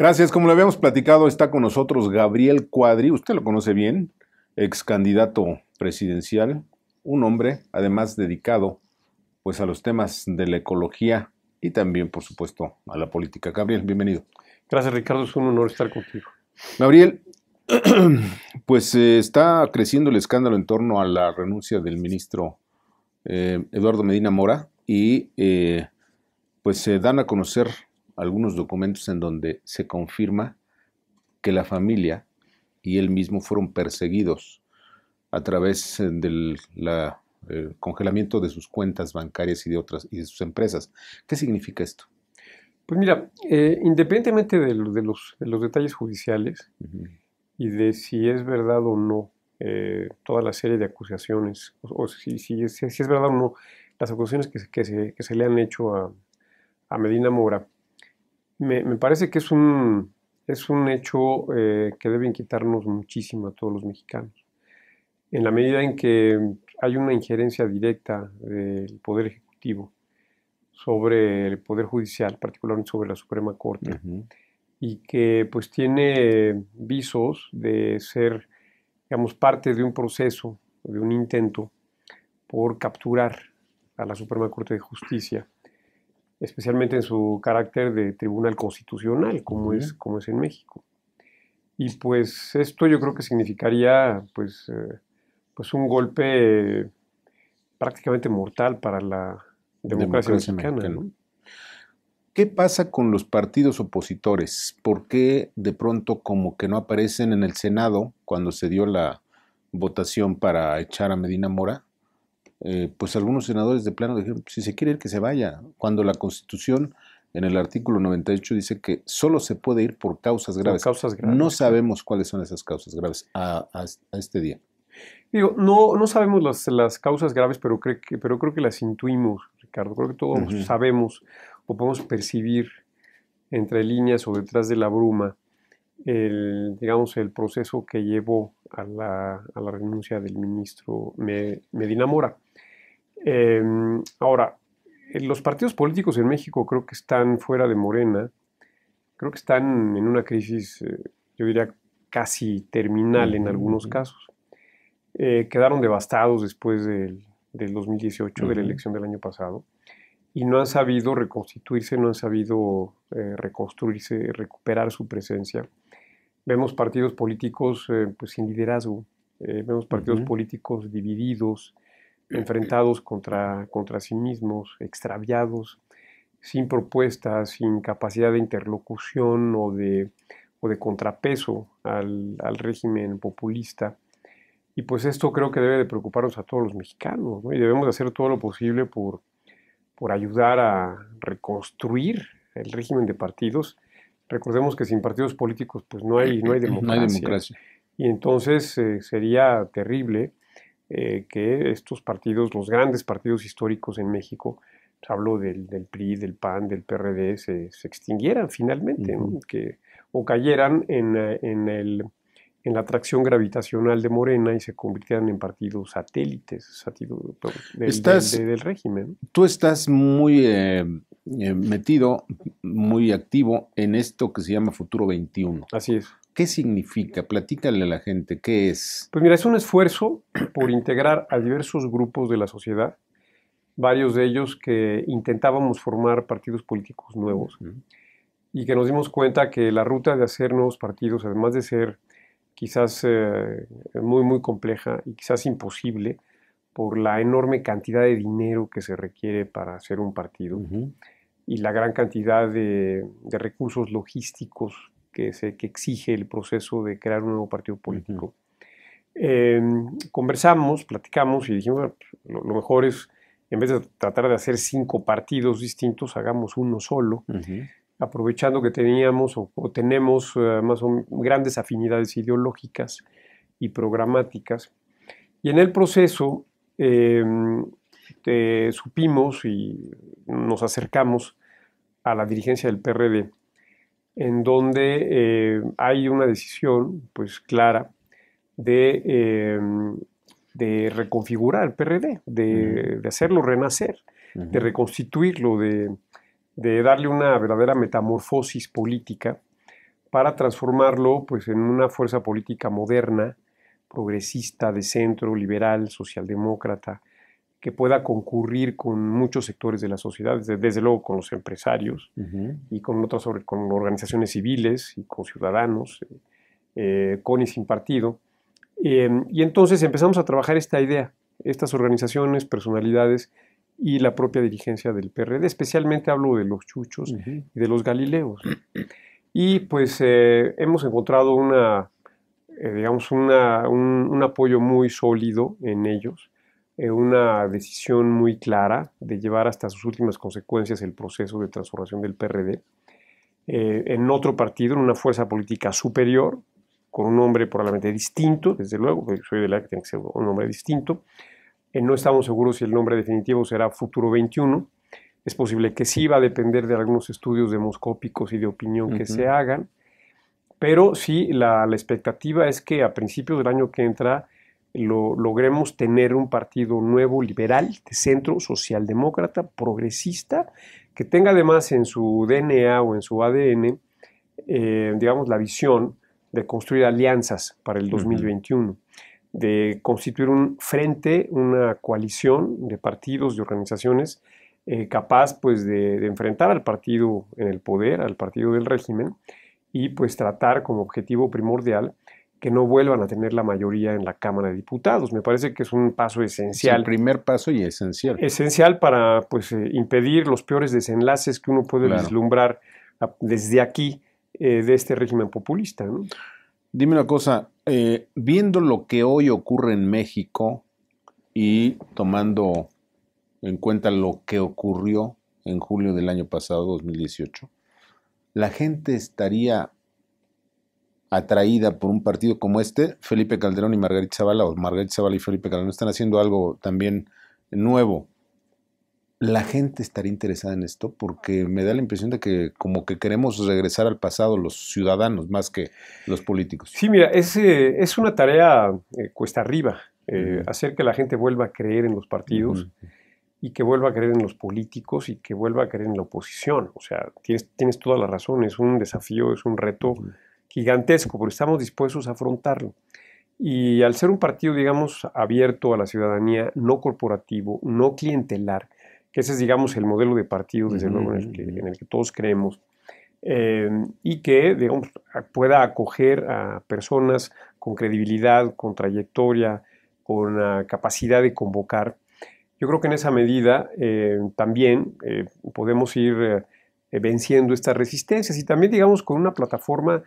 Gracias. Como lo habíamos platicado, está con nosotros Gabriel Cuadri. Usted lo conoce bien, ex candidato presidencial, un hombre además dedicado pues a los temas de la ecología y también, por supuesto, a la política. Gabriel, bienvenido. Gracias, Ricardo. Es un honor estar contigo. Gabriel, pues eh, está creciendo el escándalo en torno a la renuncia del ministro eh, Eduardo Medina Mora y eh, pues se dan a conocer algunos documentos en donde se confirma que la familia y él mismo fueron perseguidos a través eh, del congelamiento de sus cuentas bancarias y de otras y de sus empresas. ¿Qué significa esto? Pues mira, eh, independientemente de, los, detalles judiciales y de si es verdad o no eh, toda la serie de acusaciones, o, si, si, es verdad o no las acusaciones que, se, le han hecho a, a Medina Mora, me, parece que es un, hecho eh, que debe inquietarnos muchísimo a todos los mexicanos. En la medida en que hay una injerencia directa del Poder Ejecutivo sobre el Poder Judicial, particularmente sobre la Suprema Corte, y que pues tiene visos de ser, digamos, parte de un proceso, de un intento por capturar a la Suprema Corte de Justicia especialmente en su carácter de tribunal constitucional, como, es, como es en México. Y pues esto yo creo que significaría pues, eh, pues un golpe prácticamente mortal para la democracia, mexicana. ¿Qué pasa con los partidos opositores? ¿Por qué de pronto como que no aparecen en el Senado cuando se dio la votación para echar a Medina Mora? Eh, pues algunos senadores de plano dijeron, si se quiere ir, que se vaya, cuando la Constitución en el artículo 98 dice que solo se puede ir por causas graves. No sabemos cuáles son esas causas graves a, este día. Digo, no, no sabemos las, causas graves, pero, creo que, pero creo que las intuimos, Ricardo. Creo que todos sabemos o podemos percibir entre líneas o detrás de la bruma el, digamos, el proceso que llevó a la, renuncia del ministro Medina Mora. Em, ahora, eh, los partidos políticos en México creo que están fuera de Morena, creo que están en una crisis, eh, yo diría, casi terminal en algunos casos. Eh, quedaron devastados después del, 2018, de la elección del año pasado, y no han sabido reconstituirse, no han sabido reconstruirse, recuperar su presencia. Vemos partidos políticos eh, pues, sin liderazgo, eh, vemos partidos políticos divididos, eh, enfrentados contra, contra sí mismos, extraviados, sin propuestas, sin capacidad de interlocución o de, de contrapeso al, régimen populista. Y pues esto creo que debe de preocuparnos a todos los mexicanos, Y debemos hacer todo lo posible por, por ayudar a reconstruir el régimen de partidos Recordemos que sin partidos políticos pues no hay, no hay eh, eh, democracia. Y entonces eh, sería terrible que estos partidos, los grandes partidos históricos en México, pues, hablo del, PRI, del PAN, del PRD, se, extinguieran finalmente, que, o cayeran en, el, en, la atracción gravitacional de Morena y se convirtieran en partidos satélites satélites del, régimen. Tú estás muy metido muy activo en esto que se llama Futuro 21. Así es. ¿Qué significa? Platícale a la gente, ¿qué es? Pues mira, es un esfuerzo por integrar a diversos grupos de la sociedad, varios de ellos que intentábamos formar partidos políticos nuevos y que nos dimos cuenta que la ruta de hacer nuevos partidos, además de ser quizás eh, muy, muy compleja y quizás imposible por la enorme cantidad de dinero que se requiere para hacer un partido, y la gran cantidad de, recursos logísticos que, se, exige el proceso de crear un nuevo partido político. Eh, conversamos, platicamos y dijimos, pues, lo, mejor es, en vez de tratar de hacer cinco partidos distintos, hagamos uno solo, aprovechando que teníamos o, tenemos eh, más o grandes afinidades ideológicas y programáticas. Y en el proceso eh, supimos y nos acercamos a la dirigencia del PRD, en donde eh, hay una decisión pues clara de, em, de reconfigurar el PRD, de, de hacerlo renacer, de reconstituirlo, de, de, darle una verdadera metamorfosis política para transformarlo pues, en una fuerza política moderna, progresista, de centro, liberal, socialdemócrata, que pueda concurrir con muchos sectores de la sociedad, desde, luego con los empresarios y con otras con organizaciones civiles y con ciudadanos, eh, eh, con y sin partido. Em, y entonces empezamos a trabajar esta idea, estas organizaciones, personalidades y la propia dirigencia del PRD, especialmente hablo de los chuchos y de los galileos. Y pues eh, hemos encontrado una, un apoyo muy sólido en ellos eh, una decisión muy clara de llevar hasta sus últimas consecuencias el proceso de transformación del PRD. Eh, en otro partido, en una fuerza política superior, con un nombre probablemente distinto, desde luego, soy de la que tiene que ser un nombre distinto. Eh, no estamos seguros si el nombre definitivo será Futuro 21. Es posible que sí, va a depender de algunos estudios demoscópicos y de opinión que se hagan. Pero sí, la expectativa es que a principios del año que entra logremos tener un partido nuevo, liberal, de centro, socialdemócrata, progresista, que tenga además en su DNA o en su ADN, eh, digamos, la visión de construir alianzas para el 2021, de constituir un frente, una coalición de partidos, de organizaciones eh, capaz pues de, de, enfrentar al partido en el poder, al partido del régimen, y pues tratar como objetivo primordial que no vuelvan a tener la mayoría en la Cámara de Diputados. Me parece que es un paso esencial. el primer paso y esencial. Esencial para pues, eh, impedir los peores desenlaces que uno puede vislumbrar ah, desde aquí eh, de este régimen populista. Dime una cosa, eh, viendo lo que hoy ocurre en México y tomando en cuenta lo que ocurrió en julio del año pasado, 2018, la gente estaría atraída por un partido como este, Felipe Calderón y Margarita Zavala, o Margarita Zavala y Felipe Calderón, están haciendo algo también nuevo. La gente estaría interesada en esto porque me da la impresión de que como que queremos regresar al pasado los ciudadanos más que los políticos. Sí, mira, es, eh, es una tarea eh, cuesta arriba, eh, hacer que la gente vuelva a creer en los partidos. y que vuelva a creer en los políticos y que vuelva a creer en la oposición. O sea, tienes, tienes toda la razón, es un desafío, es un reto gigantesco, pero estamos dispuestos a afrontarlo. Y al ser un partido, digamos, abierto a la ciudadanía, no corporativo, no clientelar, que ese es, digamos, el modelo de partido, desde luego, en el, que, en el que todos creemos, eh, y que digamos, pueda acoger a personas con credibilidad, con trayectoria, con la ah, capacidad de convocar. Yo creo que en esa medida eh, también eh, podemos ir venciendo estas resistencias y también, digamos, con una plataforma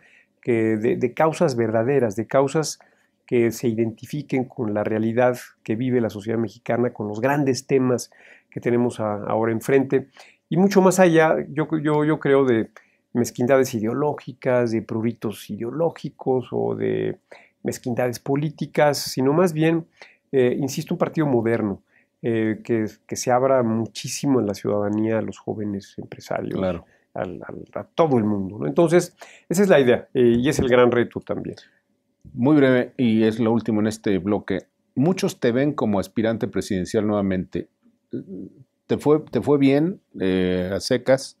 de, causas verdaderas, de causas que se identifiquen con la realidad que vive la sociedad mexicana, con los grandes temas que tenemos ahora enfrente, y mucho más allá, yo, yo, yo creo, de mezquindades ideológicas, de pruritos ideológicos o de mezquindades políticas, sino más bien, eh, insisto, un partido moderno, eh, que, que, se abra muchísimo en la ciudadanía, a los jóvenes empresarios, claro a todo el mundo. Entonces, esa es la idea eh, y es el gran reto también. Muy breve, y es lo último en este bloque. Muchos te ven como aspirante presidencial nuevamente. Te fue, te fue bien eh, a secas,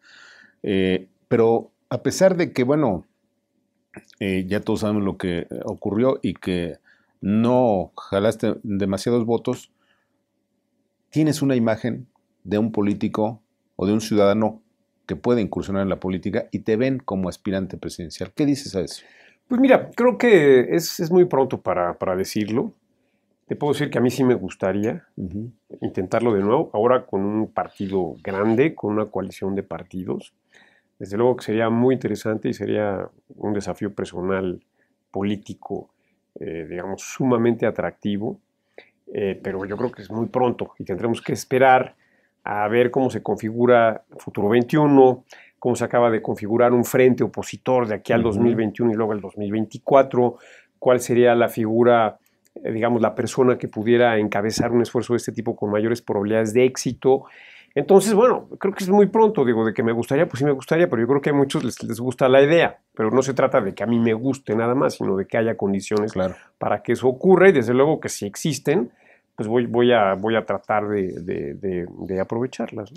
eh, pero a pesar de que, bueno, ya todos sabemos lo que ocurrió y que no jalaste demasiados votos, tienes una imagen de un político o de un ciudadano que puede incursionar en la política y te ven como aspirante presidencial. ¿Qué dices a eso? Pues mira, creo que es, muy pronto para, decirlo. Te puedo decir que a mí sí me gustaría intentarlo de nuevo, ahora con un partido grande, con una coalición de partidos. Desde luego que sería muy interesante y sería un desafío personal, político, eh, digamos, sumamente atractivo. Eh, pero yo creo que es muy pronto y tendremos que esperar a ver cómo se configura Futuro 21, cómo se acaba de configurar un frente opositor de aquí al 2021 y luego al 2024, cuál sería la figura, eh, digamos, la persona que pudiera encabezar un esfuerzo de este tipo con mayores probabilidades de éxito. Entonces, bueno, creo que es muy pronto, digo, de que me gustaría, pues sí me gustaría, pero yo creo que a muchos les, gusta la idea, pero no se trata de que a mí me guste nada más, sino de que haya condiciones para que eso ocurra y desde luego que si existen, pues voy, voy, a, voy a tratar de, de, de, aprovecharlas.